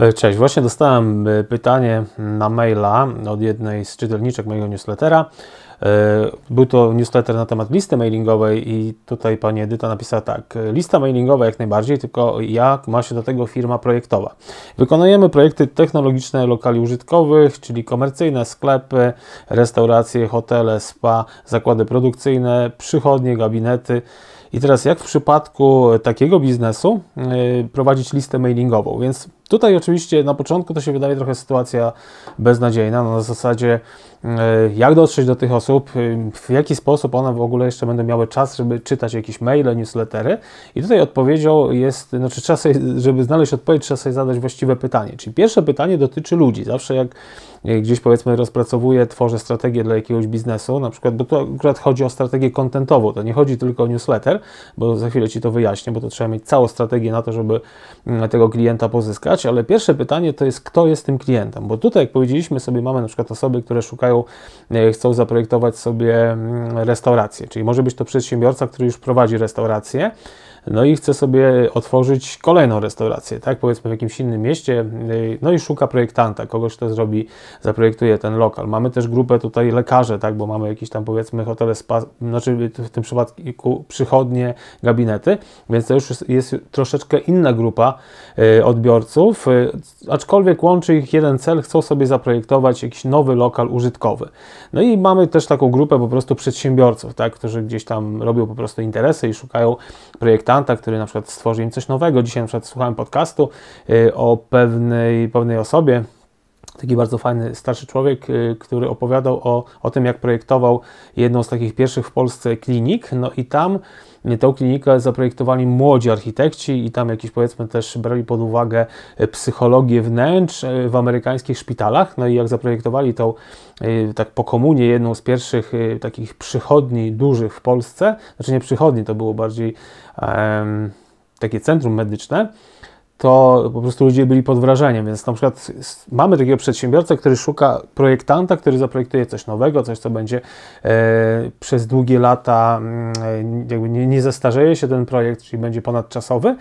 E, cześć, właśnie dostałem e, pytanie na maila od jednej z czytelniczek mojego newslettera. E, był to newsletter na temat listy mailingowej i tutaj pani Edyta napisała tak. Lista mailingowa jak najbardziej, tylko jak ma się do tego firma projektowa? Wykonujemy projekty technologiczne lokali użytkowych, czyli komercyjne, sklepy, restauracje, hotele, spa, zakłady produkcyjne, przychodnie, gabinety. I teraz jak w przypadku takiego biznesu prowadzić listę mailingową? Więc Tutaj oczywiście na początku to się wydaje trochę sytuacja beznadziejna, no na zasadzie e, jak dotrzeć do tych osób, w jaki sposób one w ogóle jeszcze będą miały czas, żeby czytać jakieś maile, newslettery. I tutaj odpowiedzią jest, znaczy trzeba sobie, żeby znaleźć odpowiedź, trzeba sobie zadać właściwe pytanie. Czyli pierwsze pytanie dotyczy ludzi. Zawsze jak E, gdzieś powiedzmy rozpracowuję, tworzę strategię dla jakiegoś biznesu, na przykład, bo tu akurat chodzi o strategię kontentową, to nie chodzi tylko o newsletter, bo za chwilę Ci to wyjaśnię, bo to trzeba mieć całą strategię na to, żeby mm, tego klienta pozyskać, ale pierwsze pytanie to jest, kto jest tym klientem, bo tutaj, jak powiedzieliśmy sobie, mamy na przykład osoby, które szukają, e, chcą zaprojektować sobie mm, restaurację, czyli może być to przedsiębiorca, który już prowadzi restaurację, no i chce sobie otworzyć kolejną restaurację, tak, powiedzmy w jakimś innym mieście, no i szuka projektanta, kogoś, kto zrobi, zaprojektuje ten lokal. Mamy też grupę tutaj lekarzy, tak, bo mamy jakieś tam powiedzmy hotele, spa, znaczy w tym przypadku przychodnie, gabinety, więc to już jest troszeczkę inna grupa e, odbiorców, e, aczkolwiek łączy ich jeden cel, chcą sobie zaprojektować jakiś nowy lokal użytkowy. No i mamy też taką grupę po prostu przedsiębiorców, tak, którzy gdzieś tam robią po prostu interesy i szukają projektantów, projektanta, który na przykład stworzy im coś nowego. Dzisiaj na przykład słuchałem podcastu y, o pewnej, pewnej osobie, taki bardzo fajny starszy człowiek, y, który opowiadał o, o tym, jak projektował jedną z takich pierwszych w Polsce klinik. No i tam tę klinikę zaprojektowali młodzi architekci i tam jakiś powiedzmy też brali pod uwagę y, psychologię wnętrz y, w amerykańskich szpitalach. No i jak zaprojektowali tą tak po komunie jedną z pierwszych takich przychodni dużych w Polsce, znaczy nie przychodni, to było bardziej um, takie centrum medyczne, to po prostu ludzie byli pod wrażeniem. Więc na przykład mamy takiego przedsiębiorcę, który szuka projektanta, który zaprojektuje coś nowego, coś, co będzie e, przez długie lata, mm, e, nie, nie zestarzeje się ten projekt, czyli będzie ponadczasowy,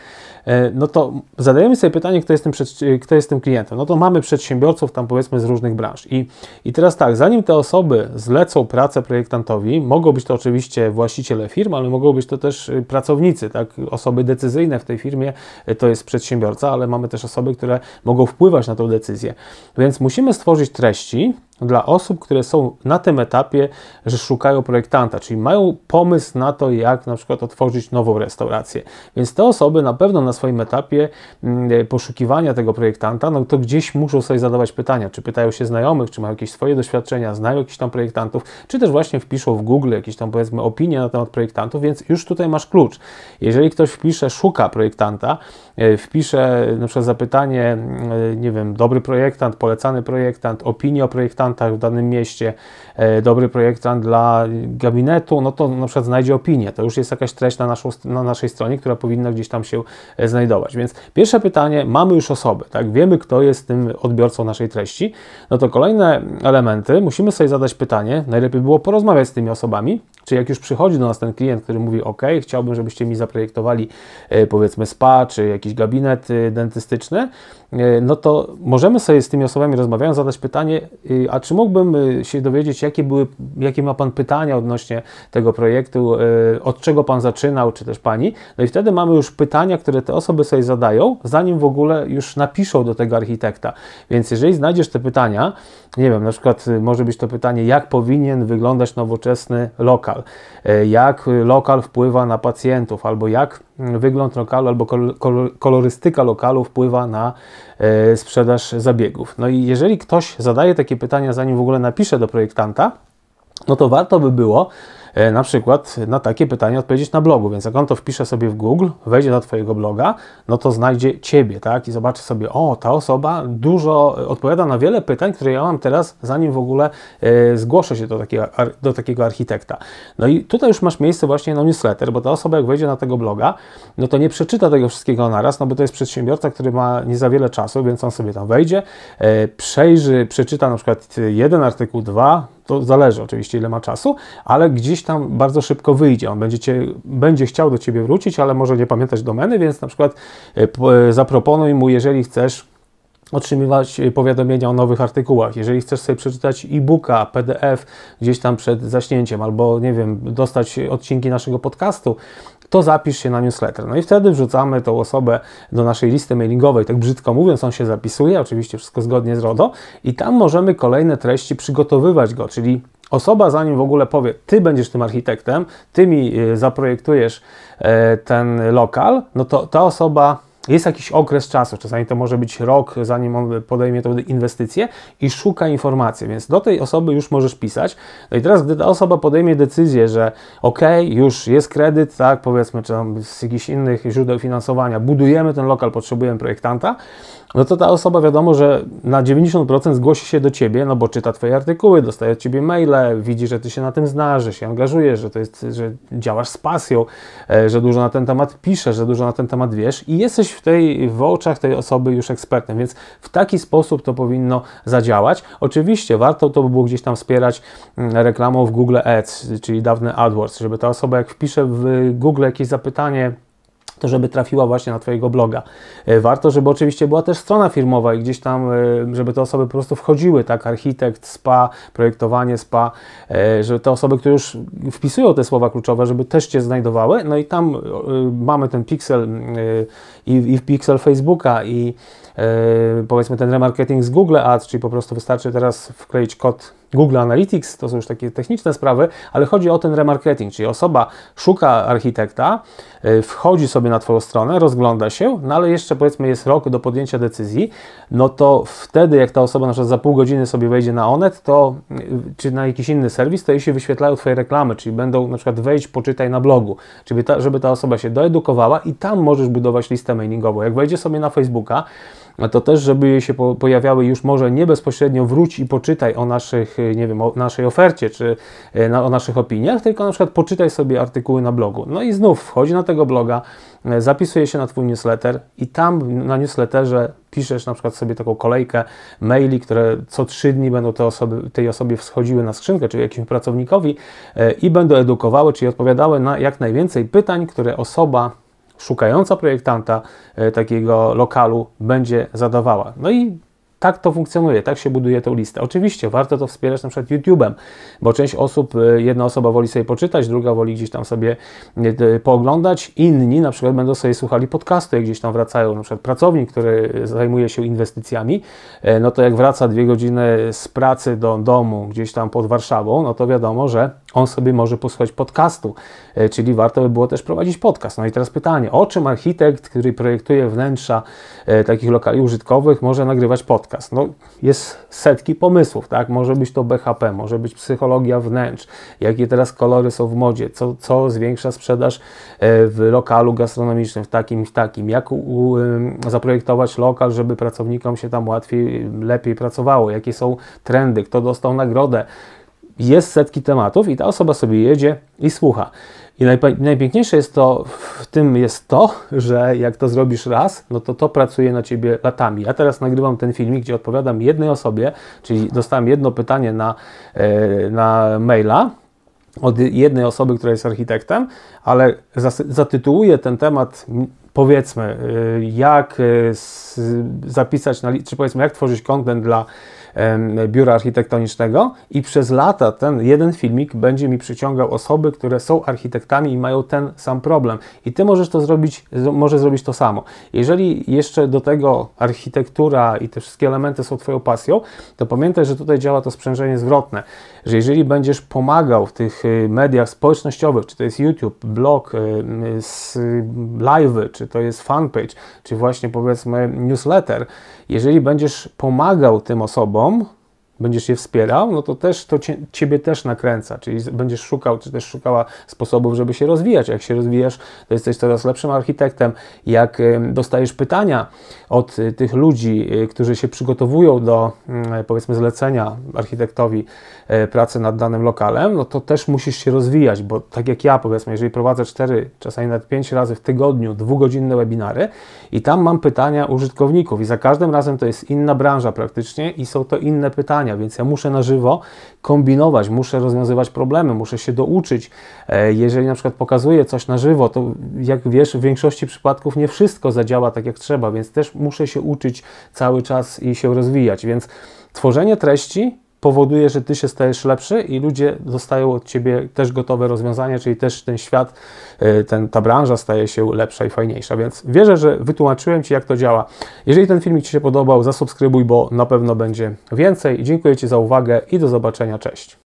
e, no to zadajemy sobie pytanie, kto jest, tym, kto jest tym klientem. No to mamy przedsiębiorców tam powiedzmy z różnych branż. I, I teraz tak, zanim te osoby zlecą pracę projektantowi, mogą być to oczywiście właściciele firm, ale mogą być to też y, pracownicy, tak, osoby decyzyjne w tej firmie, y, to jest przedsiębiorca ale mamy też osoby, które mogą wpływać na tę decyzję. Więc musimy stworzyć treści, dla osób, które są na tym etapie, że szukają projektanta, czyli mają pomysł na to, jak na przykład otworzyć nową restaurację. Więc te osoby na pewno na swoim etapie mm, e, poszukiwania tego projektanta, no to gdzieś muszą sobie zadawać pytania, czy pytają się znajomych, czy mają jakieś swoje doświadczenia, znają jakichś tam projektantów, czy też właśnie wpiszą w Google jakieś tam powiedzmy opinie na temat projektantów, więc już tutaj masz klucz. Jeżeli ktoś wpisze, szuka projektanta, e, wpisze na przykład zapytanie, mm, e, nie wiem, dobry projektant, polecany projektant, opinie o projektantach, projektantach w danym mieście, e, dobry projektant dla gabinetu, no to na przykład znajdzie opinię. To już jest jakaś treść na, naszą, na naszej stronie, która powinna gdzieś tam się e, znajdować. Więc pierwsze pytanie, mamy już osoby, tak? wiemy kto jest tym odbiorcą naszej treści, no to kolejne elementy, musimy sobie zadać pytanie, najlepiej było porozmawiać z tymi osobami, czy jak już przychodzi do nas ten klient, który mówi, OK, chciałbym, żebyście mi zaprojektowali e, powiedzmy spa, czy jakiś gabinet e, dentystyczny, e, no to możemy sobie z tymi osobami rozmawiając zadać pytanie, a czy mógłbym się dowiedzieć, jakie, były, jakie ma Pan pytania odnośnie tego projektu, od czego Pan zaczynał, czy też Pani. No i wtedy mamy już pytania, które te osoby sobie zadają, zanim w ogóle już napiszą do tego architekta. Więc jeżeli znajdziesz te pytania, nie wiem, na przykład może być to pytanie, jak powinien wyglądać nowoczesny lokal, lokal, e, jak lokal wpływa na pacjentów, albo jak mm, wygląd lokalu, albo kolorystyka lokalu wpływa na e, sprzedaż zabiegów. No i jeżeli ktoś zadaje takie pytania, zanim w ogóle napisze do projektanta, no to warto by było E, na przykład na takie pytanie odpowiedzieć na blogu, więc jak on to wpisze sobie w Google, wejdzie do Twojego bloga, no to znajdzie Ciebie, tak, i zobaczy sobie, o, ta osoba dużo e, odpowiada na wiele pytań, które ja mam teraz, zanim w ogóle e, zgłoszę się do takiego, do takiego architekta. No i tutaj już masz miejsce właśnie na newsletter, bo ta osoba jak wejdzie na tego bloga, no to nie przeczyta tego wszystkiego naraz, no bo to jest przedsiębiorca, który ma nie za wiele czasu, więc on sobie tam wejdzie, przejrzy, przeczyta na przykład jeden artykuł, dwa, to zależy oczywiście ile ma czasu, ale gdzieś tam bardzo szybko wyjdzie. On będzie, cię, będzie chciał do Ciebie wrócić, ale może nie pamiętać domeny, więc na przykład e, e, zaproponuj mu, jeżeli chcesz otrzymywać e, powiadomienia o nowych artykułach. Jeżeli chcesz sobie przeczytać e-booka, PDF gdzieś tam przed zaśnięciem albo, nie wiem, dostać odcinki naszego podcastu, to zapisz się na newsletter. No i wtedy wrzucamy tą osobę do naszej listy mailingowej, tak brzydko mówiąc, on się zapisuje, oczywiście wszystko zgodnie z RODO i tam możemy kolejne treści przygotowywać go, czyli Osoba, zanim w ogóle powie, ty będziesz tym architektem, ty mi y, zaprojektujesz e, ten lokal, no to ta osoba jest jakiś okres czasu, czasami to może być rok, zanim on podejmie tą inwestycję i szuka informacji, więc do tej osoby już możesz pisać. No i teraz, gdy ta osoba podejmie decyzję, że ok, już jest kredyt, tak, powiedzmy, czy z jakichś innych źródeł finansowania, budujemy ten lokal, potrzebujemy projektanta, no to ta osoba wiadomo, że na 90% zgłosi się do Ciebie, no bo czyta Twoje artykuły, dostaje od Ciebie maile, widzi, że Ty się na tym znasz, że się angażujesz, że, to jest, że działasz z pasją, e, że dużo na ten temat piszesz, że dużo na ten temat wiesz i jesteś w, tej, w oczach tej osoby już ekspertem, więc w taki sposób to powinno zadziałać. Oczywiście warto to by było gdzieś tam wspierać mm, reklamą w Google Ads, czyli dawne AdWords, żeby ta osoba jak wpisze w Google jakieś zapytanie, to żeby trafiła właśnie na Twojego bloga. E, warto, żeby oczywiście była też strona firmowa i gdzieś tam, e, żeby te osoby po prostu wchodziły, tak, architekt, spa, projektowanie spa, e, żeby te osoby, które już wpisują te słowa kluczowe, żeby też Cię znajdowały, no i tam mamy ten pixel i, i pixel Facebooka i powiedzmy ten remarketing z Google Ads, czyli po prostu wystarczy teraz wkleić kod Google Analytics, to są już takie techniczne sprawy, ale chodzi o ten remarketing, czyli osoba szuka architekta, y, wchodzi sobie na Twoją stronę, rozgląda się, no ale jeszcze powiedzmy jest rok do podjęcia decyzji, no to wtedy jak ta osoba na przykład za pół godziny sobie wejdzie na Onet, to y, czy na jakiś inny serwis, to jej się wyświetlają Twoje reklamy, czyli będą na przykład wejść, poczytaj na blogu, żeby ta, żeby ta osoba się doedukowała i tam możesz budować listę mailingową. Jak wejdzie sobie na Facebooka, to też, żeby jej się pojawiały już może nie bezpośrednio wróć i poczytaj o naszych, e, nie wiem, o naszej ofercie, czy e, na, o naszych opiniach, tylko na przykład poczytaj sobie artykuły na blogu. No i znów wchodzi na tego bloga, e, zapisuje się na Twój newsletter i tam na newsletterze piszesz na przykład sobie taką kolejkę maili, które co trzy dni będą te osoby, tej osobie wschodziły na skrzynkę, czyli jakimś pracownikowi i będą edukowały, czyli odpowiadały na jak najwięcej pytań, które osoba szukająca projektanta e, takiego lokalu będzie zadawała. No i tak to funkcjonuje, tak się buduje tą listę. Oczywiście warto to wspierać na przykład YouTube'em, bo część osób, y, jedna osoba woli sobie poczytać, druga woli gdzieś tam sobie y, y, pooglądać, inni na przykład będą sobie słuchali podcastu, jak gdzieś tam wracają, na przykład pracownik, który zajmuje się inwestycjami, no to jak wraca dwie godziny z pracy do domu gdzieś tam pod Warszawą, no to wiadomo, że on sobie może posłuchać podcastu, czyli warto by było też prowadzić podcast. No i teraz pytanie, o czym architekt, który projektuje wnętrza takich lokali użytkowych, może nagrywać podcast? podcast? No, jest setki pomysłów, tak? Może być to BHP, może być psychologia wnętrz, jakie teraz kolory są w modzie, co, co zwiększa sprzedaż e, w lokalu gastronomicznym, w takim, w takim, jak u, zaprojektować lokal, żeby pracownikom się tam łatwiej, lepiej pracowało, jakie są trendy, kto dostał nagrodę. Jest setki tematów i ta osoba sobie jedzie i słucha. I najpiękniejsze jest to, w tym jest to, że jak to zrobisz raz, no to to pracuje na ciebie latami. Ja teraz nagrywam ten filmik, gdzie odpowiadam jednej osobie, czyli dostałem jedno pytanie na, e, na maila, od jednej osoby, która jest architektem, ale zatytułuję ten temat powiedzmy, e, jak e, zapisać, czy powiedzmy, jak tworzyć kontent dla biura architektonicznego i przez lata ten jeden filmik będzie mi przyciągał osoby, które są architektami i mają ten sam problem. I ty możesz to zrobić, możesz zrobić to samo. Jeżeli jeszcze do tego architektura i te wszystkie elementy są twoją pasją, to pamiętaj, że tutaj działa to sprzężenie zwrotne że jeżeli będziesz pomagał w tych y, mediach społecznościowych, czy to jest YouTube, blog, y, y, live, czy to jest fanpage, czy właśnie powiedzmy newsletter, jeżeli będziesz pomagał tym osobom, będziesz je wspierał, no to też to ciebie też nakręca, czyli będziesz szukał, czy też szukała sposobów, żeby się rozwijać. Jak się rozwijasz, to jesteś coraz lepszym architektem. Jak dostajesz pytania od y, tych ludzi, y, którzy się przygotowują do mm, e, powiedzmy zlecenia architektowi e, pracy nad danym lokalem, no to też musisz się rozwijać, bo tak jak ja powiedzmy, jeżeli prowadzę 4, czasami nawet 5 razy w tygodniu dwugodzinne webinary i tam mam pytania użytkowników i za każdym razem to jest inna branża praktycznie i są to inne pytania więc ja muszę na żywo kombinować, muszę rozwiązywać problemy, muszę się douczyć. E, jeżeli na przykład pokazuję coś na żywo, to jak wiesz, w większości przypadków nie wszystko zadziała tak jak trzeba, więc też muszę się uczyć cały czas i się rozwijać, więc tworzenie treści powoduje, że ty się stajesz lepszy i ludzie dostają od ciebie też gotowe rozwiązania, czyli też ten świat, e, ten, ta branża staje się lepsza i fajniejsza. Więc wierzę, że wytłumaczyłem ci, jak to działa. Jeżeli ten filmik ci się podobał, zasubskrybuj, bo na pewno będzie więcej. Dziękuję ci za uwagę i do zobaczenia. Cześć.